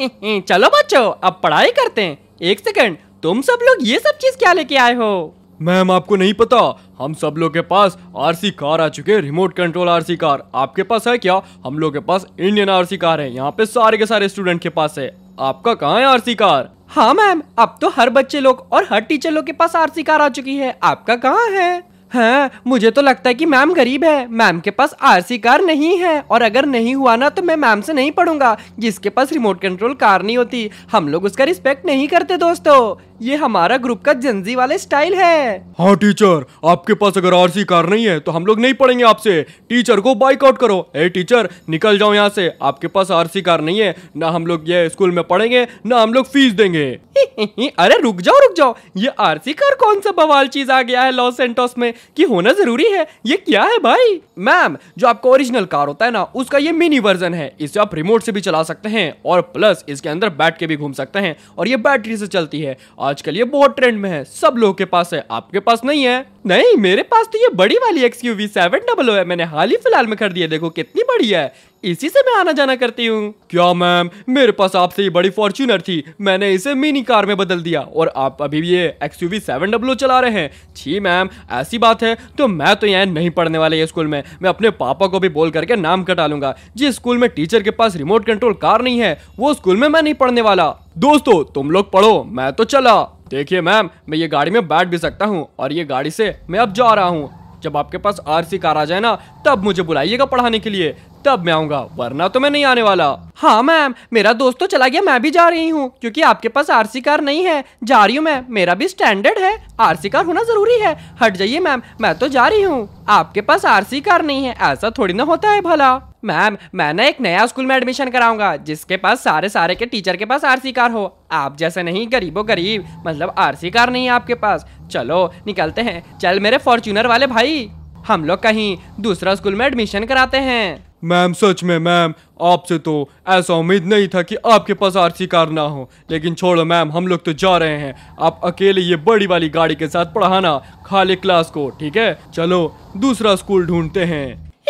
चलो बच्चों अब पढ़ाई करते हैं एक सेकंड तुम सब लोग ये सब चीज क्या लेके आए हो मैम आपको नहीं पता हम सब लोग के पास आरसी कार आ चुके रिमोट कंट्रोल आरसी कार आपके पास है क्या हम लोग के पास इंडियन आरसी कार है यहाँ पे सारे के सारे स्टूडेंट के पास है आपका कहाँ है आरसी कार हाँ मैम अब तो हर बच्चे लोग और हर टीचर लोग के पास आरसी कार आ चुकी है आपका कहाँ है हाँ मुझे तो लगता है कि मैम गरीब है मैम के पास आरसी कार नहीं है और अगर नहीं हुआ ना तो मैं मैम से नहीं पढ़ूंगा जिसके पास रिमोट कंट्रोल कार नहीं होती हम लोग उसका रिस्पेक्ट नहीं करते दोस्तों ये हमारा ग्रुप का जंजी वाले स्टाइल है हाँ टीचर आपके पास अगर आरसी कार नहीं है तो हम लोग नहीं पढ़ेंगे आपसे टीचर को बाइकआउट करो ए टीचर निकल जाओ यहाँ से आपके पास आरसी कार नहीं है ना हम लोग ये स्कूल में पढ़ेंगे ना हम लोग फीस देंगे अरे रुक जाओ रुक जाओ ये आरसी कार कौन सा बवाल चीज आ गया है लॉस एंटोस में कि होना जरूरी है ये क्या है भाई मैम जो आपका ओरिजिनल कार होता है ना उसका ये मिनी वर्जन है इसे आप रिमोट से भी चला सकते हैं और प्लस इसके अंदर बैठ के भी घूम सकते हैं और ये बैटरी से चलती है आजकल ये बहुत ट्रेंड में है सब लोगों के पास है आपके पास नहीं है नहीं मेरे पास तो ये बड़ी वाली X U V seven double है मैंने हाल ही फिलहाल में खरीदी है देखो कितनी बड़ी है इसी से मैं आना जाना करती हूँ क्या मैम मेरे पास आपसे ये बड़ी फॉर्च्यूनर थी मैंने इसे मिनी कार में बदल दिया और आप अभी ये एक्स यू सेवन डब्ल्यू चला रहे हैं छी मैम ऐसी बात है तो मैं तो यहाँ नहीं पढ़ने वाले ये स्कूल में मैं अपने पापा को भी बोल करके नाम कटा लूंगा जिस स्कूल में टीचर के पास रिमोट कंट्रोल कार नहीं है वो स्कूल में मैं नहीं पढ़ने वाला दोस्तों तुम लोग पढ़ो मैं तो चला देखिए मैम मैं ये गाड़ी में बैठ भी सकता हूँ और ये गाड़ी से मैं अब जा रहा हूँ जब आपके पास आरसी कार आ जाए ना तब मुझे बुलाइएगा पढ़ाने के लिए तब मैं आऊंगा वरना तो मैं नहीं आने वाला हाँ मैम मेरा दोस्त तो चला गया मैं भी जा रही हूँ क्योंकि आपके पास आरसी कार नहीं है जा रही हूँ मैं मेरा भी स्टैंडर्ड है आरसी कार होना जरूरी है हट जाइए मैम मैं तो जा रही हूँ आपके पास आरसी कार नहीं है ऐसा थोड़ी ना होता है भला मैम मैं ना एक नया स्कूल में एडमिशन कराऊंगा जिसके पास सारे सारे के टीचर के पास आरसी कार हो आप जैसे नहीं गरीबो गरीब मतलब आरसी कार नहीं है आपके पास चलो निकलते हैं चल मेरे फॉर्चूनर वाले भाई हम लोग कहीं दूसरा स्कूल में एडमिशन कराते हैं मैम सच में मैम आपसे तो ऐसा उम्मीद नहीं था कि आपके पास आरसी कार ना हो लेकिन छोड़ो मैम हम लोग तो जा रहे हैं आप अकेले ये बड़ी वाली गाड़ी के साथ पढ़ाना खाली क्लास को ठीक है चलो दूसरा स्कूल ढूंढते हैं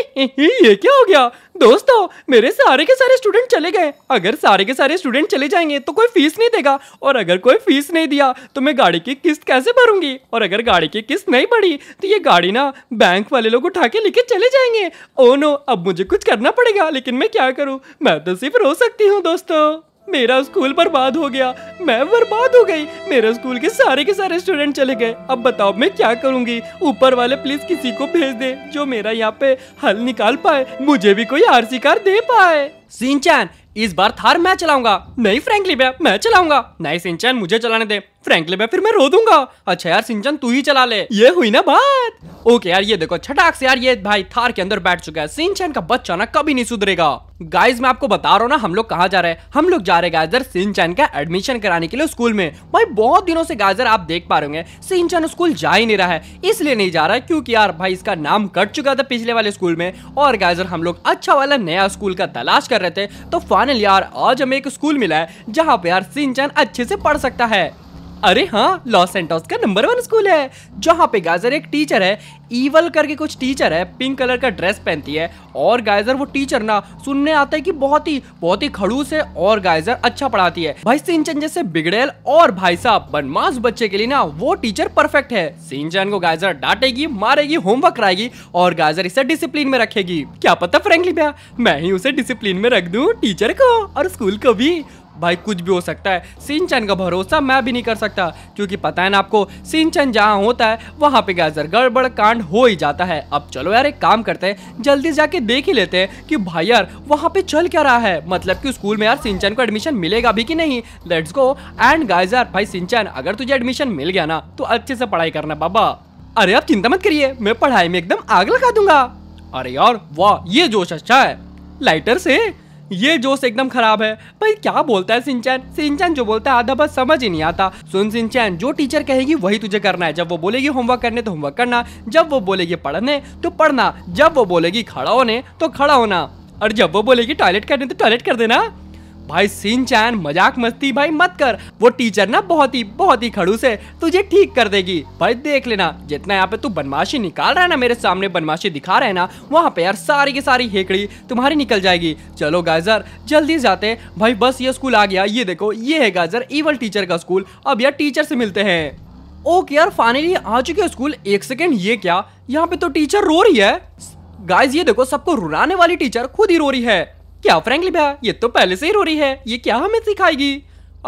ये क्या हो गया दोस्तों मेरे सारे के सारे स्टूडेंट चले गए अगर सारे के सारे स्टूडेंट चले जाएंगे तो कोई फीस नहीं देगा और अगर कोई फीस नहीं दिया तो मैं गाड़ी की किस्त कैसे भरूंगी और अगर गाड़ी की किस्त नहीं भरी तो ये गाड़ी ना बैंक वाले लोग उठा के लेके चले जाएंगे ओ oh नो अब मुझे कुछ करना पड़ेगा लेकिन मैं क्या करूँ मैं तो सिर्फ रो सकती हूँ दोस्तों मेरा स्कूल बर्बाद हो गया मैं बर्बाद हो गई मेरे स्कूल के सारे के सारे स्टूडेंट चले गए अब बताओ मैं क्या करूंगी ऊपर वाले प्लीज किसी को भेज दे जो मेरा यहाँ पे हल निकाल पाए मुझे भी कोई आरसी कार दे पाए सिंचन इस बार थार मैं चलाऊंगा नहीं फ्रेंकली बे मैं चलाऊंगा नहीं सिंचन मुझे चलाने दे फ्रेंकली बे फिर मैं रो दूंगा अच्छा यार सिंचन तू ही चला ले ये हुई ना बात ओके यार ये देखो छटाक से यार ये भाई थार के अंदर बैठ चुका है चैन का बच्चा ना कभी नहीं सुधरेगा गाइज मैं आपको बता रहा हूँ ना हम लोग कहाँ जा रहे हैं हम लोग जा रहे गाजर चैन का एडमिशन कराने के लिए स्कूल में भाई बहुत दिनों से गाजर आप देख पा रहे होंगे चैन स्कूल जा ही नहीं रहा है इसलिए नहीं जा रहा है क्योंकि यार भाई इसका नाम कट चुका था पिछले वाले स्कूल में और गाजर हम लोग अच्छा वाला नया स्कूल का तलाश कर रहे थे तो फाइनल यार आज हमें एक स्कूल मिला है जहाँ पे यार चैन अच्छे से पढ़ सकता है अरे हाँ लॉस सेंटोस का नंबर वन स्कूल है जहाँ पे गाइजर एक टीचर है ईवल करके कुछ टीचर है पिंक कलर का ड्रेस पहनती है और गाइजर वो टीचर ना सुनने आता है कि बहुत ही बहुत ही खड़ूस है और गाइजर अच्छा पढ़ाती है भाई सिंचन जैसे बिगड़ेल और भाई साहब बनमास बच्चे के लिए ना वो टीचर परफेक्ट है सिंचन को गाइजर डांटेगी मारेगी होमवर्क कराएगी और गाइजर इसे डिसिप्लिन में रखेगी क्या पता फ्रेंकली भैया मैं ही उसे डिसिप्लिन में रख दू टीचर को और स्कूल को भी भाई कुछ भी हो सकता है सिंचन का भरोसा मैं भी नहीं कर सकता क्योंकि पता है ना आपको सिंचन जहाँ होता है वहाँ पे गैजर गड़बड़ कांड हो ही जाता है अब चलो यार एक काम करते हैं जल्दी जाके देख ही लेते हैं कि भाई यार वहाँ पे चल क्या रहा है मतलब कि स्कूल में यार सिंचन को एडमिशन मिलेगा भी कि नहीं लेट्स गो एंड गाइजर भाई सिंचन अगर तुझे एडमिशन मिल गया ना तो अच्छे से पढ़ाई करना बाबा अरे आप चिंता मत करिए मैं पढ़ाई में एकदम आग लगा दूंगा अरे यार वाह ये जोश अच्छा है लाइटर से ये जोश एकदम खराब है भाई क्या बोलता है सिंचन सिंचन जो बोलता है आधा बस समझ ही नहीं आता सुन सिंचन जो टीचर कहेगी वही तुझे करना है जब वो बोलेगी होमवर्क करने तो होमवर्क करना जब वो बोलेगी पढ़ने तो पढ़ना जब वो बोलेगी खड़ा होने तो खड़ा होना और जब वो बोलेगी टॉयलेट करने तो टॉयलेट कर देना भाई सीन चैन मजाक मस्ती भाई मत कर वो टीचर ना बहुत ही बहुत ही खड़ूस है तुझे ठीक कर देगी भाई देख लेना जितना यहाँ पे तू बनमाशी निकाल रहा है ना मेरे सामने बनमाशी दिखा रहे ना वहाँ पे यार सारी की सारी हेकड़ी तुम्हारी निकल जाएगी चलो गाजर जल्दी जाते भाई बस ये स्कूल आ गया ये देखो ये है गाजर इवल टीचर का स्कूल अब यार टीचर से मिलते हैं ओके यार फाइनली आ चुके स्कूल एक सेकेंड ये क्या यहाँ पे तो टीचर रो रही है गाइज ये देखो सबको रुलाने वाली टीचर खुद ही रो रही है क्या फ्रेंकली भैया ये तो पहले से ही रो रही है ये क्या हमें सिखाएगी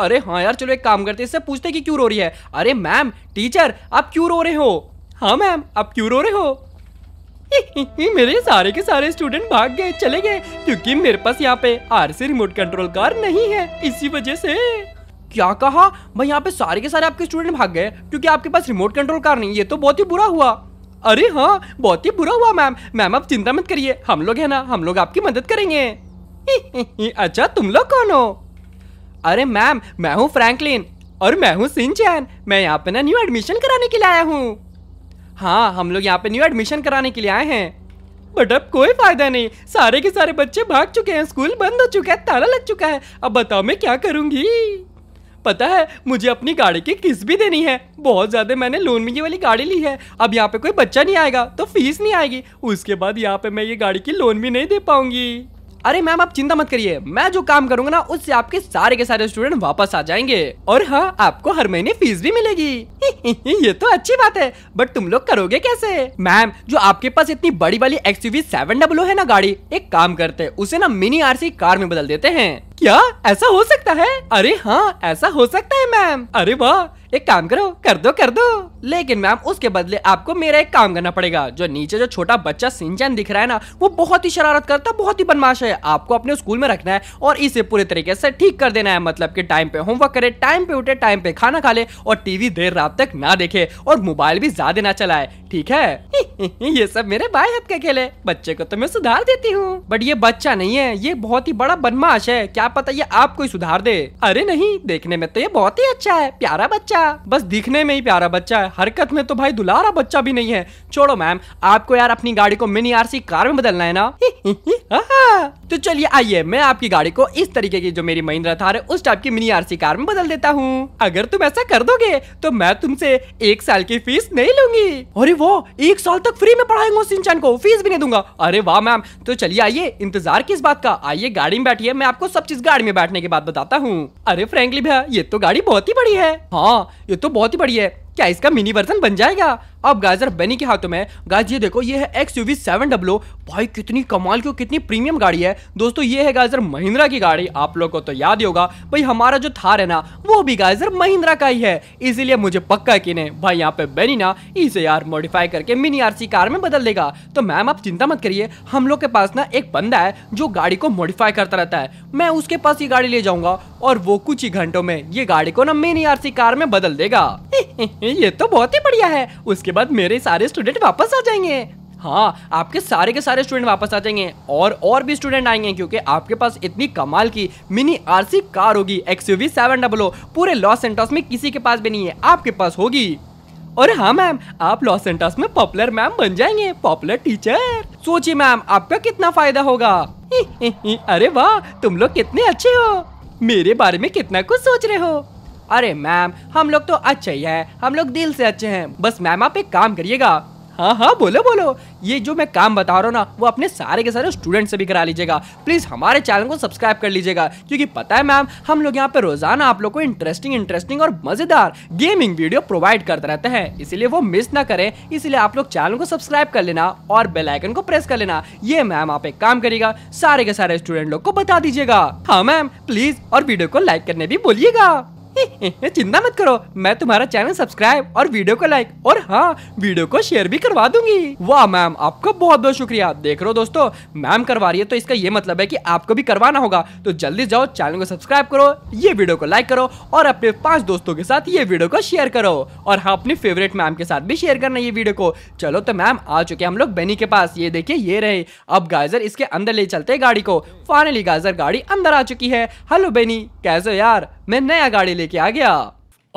अरे हाँ यार चलो एक काम करते इससे पूछते कि क्यों रो रही है अरे मैम टीचर आप क्यों रो रहे हो हाँ मैम आप क्यों रो रहे हो मेरे सारे के सारे स्टूडेंट भाग गए चले गए क्योंकि मेरे पास यहाँ पे आरसी रिमोट कंट्रोल कार नहीं है इसी वजह से क्या कहा भाई यहाँ पे सारे के सारे आपके स्टूडेंट भाग गए क्योंकि आपके पास रिमोट कंट्रोल कार नहीं ये तो बहुत ही बुरा हुआ अरे हाँ बहुत ही बुरा हुआ मैम मैम आप चिंता मत करिए हम लोग है ना हम लोग आपकी मदद करेंगे अच्छा तुम लोग कौन हो अरे मैम मैं हूँ फ्रैंकलिन और मैं हूँ सिंचैन मैं यहाँ पे ना न्यू एडमिशन कराने के लिए आया हूँ हाँ हम लोग यहाँ पे न्यू एडमिशन कराने के लिए आए हैं बट अब कोई फायदा नहीं सारे के सारे बच्चे भाग चुके हैं स्कूल बंद हो चुका है ताला लग चुका है अब बताओ मैं क्या करूँगी पता है मुझे अपनी गाड़ी की किस्त भी देनी है बहुत ज़्यादा मैंने लोन में ये वाली गाड़ी ली है अब यहाँ पे कोई बच्चा नहीं आएगा तो फीस नहीं आएगी उसके बाद यहाँ पे मैं ये गाड़ी की लोन भी नहीं दे पाऊंगी अरे मैम आप चिंता मत करिए मैं जो काम करूंगा ना उससे आपके सारे के सारे स्टूडेंट वापस आ जाएंगे और हाँ आपको हर महीने फीस भी मिलेगी ये तो अच्छी बात है बट तुम लोग करोगे कैसे मैम जो आपके पास इतनी बड़ी वाली एक्सयूवी सेवन डबल है ना गाड़ी एक काम करते हैं उसे ना मिनी आरसी कार में बदल देते हैं क्या ऐसा हो सकता है अरे हाँ ऐसा हो सकता है मैम अरे वाह एक काम करो कर दो कर दो लेकिन मैम उसके बदले आपको मेरा एक काम करना पड़ेगा जो नीचे जो छोटा बच्चा सिंचन दिख रहा है ना वो बहुत ही शरारत करता बहुत ही बदमाश है आपको अपने स्कूल में रखना है और इसे पूरे तरीके से ठीक कर देना है मतलब की टाइम पे होमवर्क करे टाइम पे उठे टाइम पे खाना खा ले और टीवी देर रात तक ना देखे और मोबाइल भी ज्यादा ना चलाए ठीक है ये सब मेरे भाई हाथ के खेल है बच्चे को तो मैं सुधार देती हूँ बट ये बच्चा नहीं है ये बहुत ही बड़ा बदमाश है क्या पता ये आपको ही सुधार दे अरे नहीं देखने में तो ये बहुत ही अच्छा है प्यारा बच्चा बस दिखने में ही प्यारा बच्चा है हरकत में तो भाई दुलारा बच्चा भी नहीं है छोड़ो मैम आपको यार अपनी गाड़ी को मिनी आरसी कार में बदलना है ना तो चलिए आइए मैं आपकी गाड़ी को इस तरीके की जो मेरी महिंद्रा थार है उस टाइप की मिनी आरसी कार में बदल देता हूँ अगर तुम ऐसा कर दोगे तो मैं तुमसे एक साल की फीस नहीं लूंगी अरे वो एक साल तक फ्री में पढ़ाएंगे सिंचन को फीस भी नहीं दूंगा अरे वाह मैम तो चलिए आइए इंतजार किस बात का आइए गाड़ी में बैठिए मैं आपको सब चीज गाड़ी में बैठने के बाद बताता हूँ अरे फ्रेंकली भैया ये तो गाड़ी बहुत ही बड़ी है हाँ ये तो बहुत ही बड़ी है क्या इसका मिनी वर्जन बन जाएगा अब गाजर बेनी के हाथों में गाज ये देखो ये है एक्स यूवी सेवन डब्लो भाई कितनी कमाल की कितनी प्रीमियम गाड़ी है दोस्तों ये है गाजर महिंद्रा की गाड़ी आप लोगों को तो याद ही होगा भाई हमारा जो थार है ना वो भी गाजर महिंद्रा का ही है इसीलिए मुझे पक्का कि नहीं भाई यहाँ पे बेनी ना इसे यार मॉडिफाई करके मिनी आरसी कार में बदल देगा तो मैम आप चिंता मत करिए हम लोग के पास ना एक बंदा है जो गाड़ी को मॉडिफाई करता रहता है मैं उसके पास ये गाड़ी ले जाऊंगा और वो कुछ ही घंटों में ये गाड़ी को ना मिनी आरसी कार में बदल देगा ये तो बहुत ही बढ़िया है उसके के बाद मेरे सारे स्टूडेंट वापस आ जाएंगे हाँ आपके सारे के सारे स्टूडेंट वापस आ जाएंगे और और भी स्टूडेंट आएंगे क्योंकि आपके पास इतनी कमाल की मिनी आरसी कार होगी X U V seven double O पूरे लॉस सेंटर्स में किसी के पास भी नहीं है आपके पास होगी और हाँ मैम आप लॉस सेंटर्स में पॉपुलर मैम बन जाएंगे पॉपुलर टीचर सोचिए मैम आपका कितना फायदा होगा ही, ही, ही, अरे वाह तुम लोग कितने अच्छे हो मेरे बारे में कितना कुछ सोच रहे हो अरे मैम हम लोग तो अच्छे ही है हम लोग दिल से अच्छे हैं बस मैम आप एक काम करिएगा हाँ हाँ बोलो बोलो ये जो मैं काम बता रहा हूँ ना वो अपने सारे के सारे स्टूडेंट से भी करा लीजिएगा प्लीज़ हमारे चैनल को सब्सक्राइब कर लीजिएगा क्योंकि पता है मैम हम लोग यहाँ पे रोजाना आप लोग को इंटरेस्टिंग इंटरेस्टिंग और मज़ेदार गेमिंग वीडियो प्रोवाइड करते रहते हैं इसीलिए वो मिस ना करें इसलिए आप लोग चैनल को सब्सक्राइब कर लेना और बेलाइकन को प्रेस कर लेना ये मैम आप एक काम करिएगा सारे के सारे स्टूडेंट लोग को बता दीजिएगा हाँ मैम प्लीज़ और वीडियो को लाइक करने भी बोलिएगा चिंता मत करो मैं तुम्हारा चैनल सब्सक्राइब और वीडियो को लाइक और हाँ वीडियो को शेयर भी करवा दूंगी वाह मैम आपका बहुत बहुत शुक्रिया देख रहे हो दोस्तों मैम करवा रही है तो इसका ये मतलब है कि आपको भी करवाना होगा तो जल्दी जाओ चैनल को सब्सक्राइब करो ये वीडियो को लाइक करो और अपने पांच दोस्तों के साथ ये वीडियो को शेयर करो और हाँ अपनी फेवरेट मैम के साथ भी शेयर करना ये वीडियो को चलो तो मैम आ चुके हम लोग बेनी के पास ये देखिए ये रहे अब गाइजर इसके अंदर ले चलते गाड़ी को फाइनली गाइजर गाड़ी अंदर आ चुकी है हेलो बेनी कैसे यार मैं नया गाड़ी ले लेके आ गया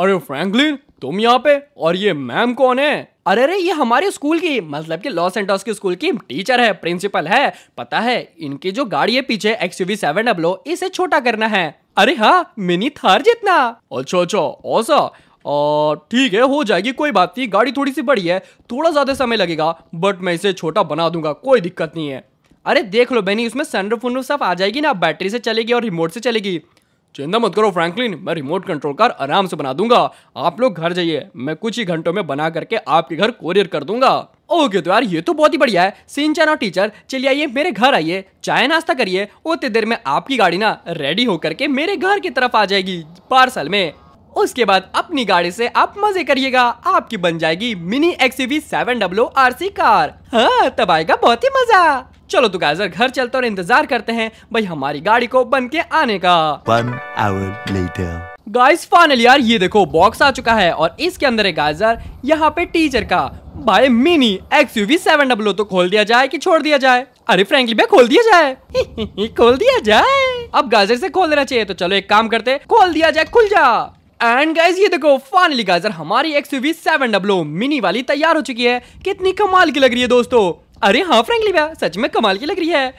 अरे फ्रैंकलिन तुम यहाँ पे और ये मैम कौन है अरे अरे ये हमारे स्कूल की मतलब कि लॉस एंटॉस के स्कूल की टीचर है प्रिंसिपल है पता है इनकी जो गाड़ी है पीछे एक्सयूवी सेवन डब्लो इसे छोटा करना है अरे हाँ मिनी थार जितना अच्छा अच्छा ओसा और ठीक है हो जाएगी कोई बात नहीं गाड़ी थोड़ी सी बड़ी है थोड़ा ज़्यादा समय लगेगा बट मैं इसे छोटा बना दूंगा कोई दिक्कत नहीं है अरे देख लो बहनी उसमें सनरूफ सब आ जाएगी ना बैटरी से चलेगी और रिमोट से चलेगी चिंता मत करो फ्रैंकलिन मैं रिमोट कंट्रोल कार आराम से बना दूंगा आप लोग घर जाइए मैं कुछ ही घंटों में बना करके आपके घर कोरियर कर दूंगा ओके तो यार ये तो बहुत ही बढ़िया है सिंचन और टीचर चलिए आइए मेरे घर आइए चाय नाश्ता करिए उतनी देर में आपकी गाड़ी ना रेडी होकर के मेरे घर की तरफ आ जाएगी पार्सल में उसके बाद अपनी गाड़ी से आप मजे करिएगा आपकी बन जाएगी mini XUV seven W R C car हाँ तब आएगा बहुत ही मजा चलो तो गाजर घर चलते और इंतजार करते हैं भाई हमारी गाड़ी को बन के आने का One hour later. Guys final यार ये देखो बॉक्स आ चुका है और इसके अंदर है गाजर यहाँ पे टीचर का भाई मिनी एक्स सेवन डब्लो तो खोल दिया जाए कि छोड़ दिया जाए अरे फ्रेंकली भाई खोल दिया जाए खोल दिया जाए अब गाजर से खोल देना चाहिए तो चलो एक काम करते खोल दिया जाए खुल जा एंड गाइज ये देखो फाइनली गाजर हमारी X UV seven double O mini वाली तैयार हो चुकी है कितनी कमाल की लग रही है दोस्तों अरे हाँ फ्रेंकली भैया सच में कमाल की लग रही है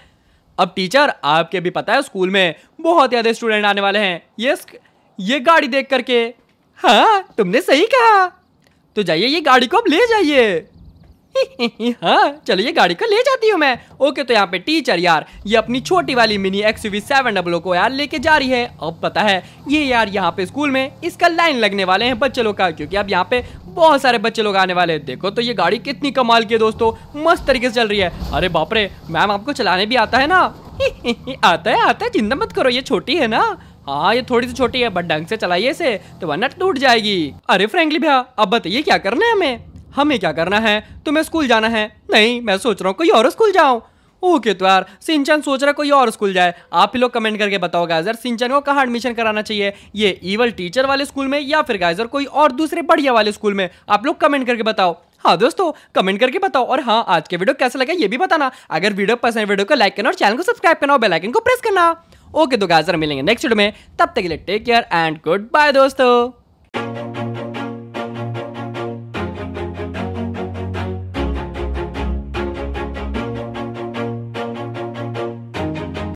अब टीचर आपके भी पता है स्कूल में बहुत ज़्यादा स्टूडेंट आने वाले हैं ये ये गाड़ी देख करके हाँ तुमने सही कहा तो जाइए ये गाड़ी को अब ले जाइए हाँ चलो ये गाड़ी को ले जाती हूँ मैं ओके तो यहाँ पे टीचर यार ये अपनी छोटी वाली mini X UV seven double O को यार लेके जा रही है अब पता है ये यार यहाँ पे स्कूल में इसका लाइन लगने वाले हैं बच्चे लोग का क्योंकि अब यहाँ पे बहुत सारे बच्चे लोग आने वाले हैं देखो तो ये गाड़ी कितनी कमाल की है दोस्तों मस्त तरीके से चल रही है अरे बापरे मैम आपको चलाने भी आता है ना आता है आता है चिंता मत करो ये छोटी है ना हाँ ये थोड़ी सी छोटी है बट ढंग से चलाइए इसे तो वरना टूट जाएगी अरे फ्रेंकली भैया अब बताइए क्या करना है हमें हमें क्या करना है तुम्हें स्कूल जाना है नहीं मैं सोच रहा हूँ कोई और स्कूल जाऊँ ओके तो यार सिंचन सोच रहा कोई और स्कूल जाए आप ही लोग कमेंट करके बताओ गाइजर सिंचन को कहाँ एडमिशन कराना चाहिए ये ईवल टीचर वाले स्कूल में या फिर गाइजर कोई और दूसरे बढ़िया वाले स्कूल में आप लोग कमेंट करके बताओ हाँ दोस्तों कमेंट करके बताओ और हाँ आज के वीडियो कैसे लगा ये भी बताना अगर वीडियो पसंद है वीडियो को लाइक करना और चैनल को सब्सक्राइब करना और बेलाइकन को प्रेस करना ओके तो गाइजर मिलेंगे नेक्स्ट वीडियो में तब तक के लिए take care and goodbye दोस्तों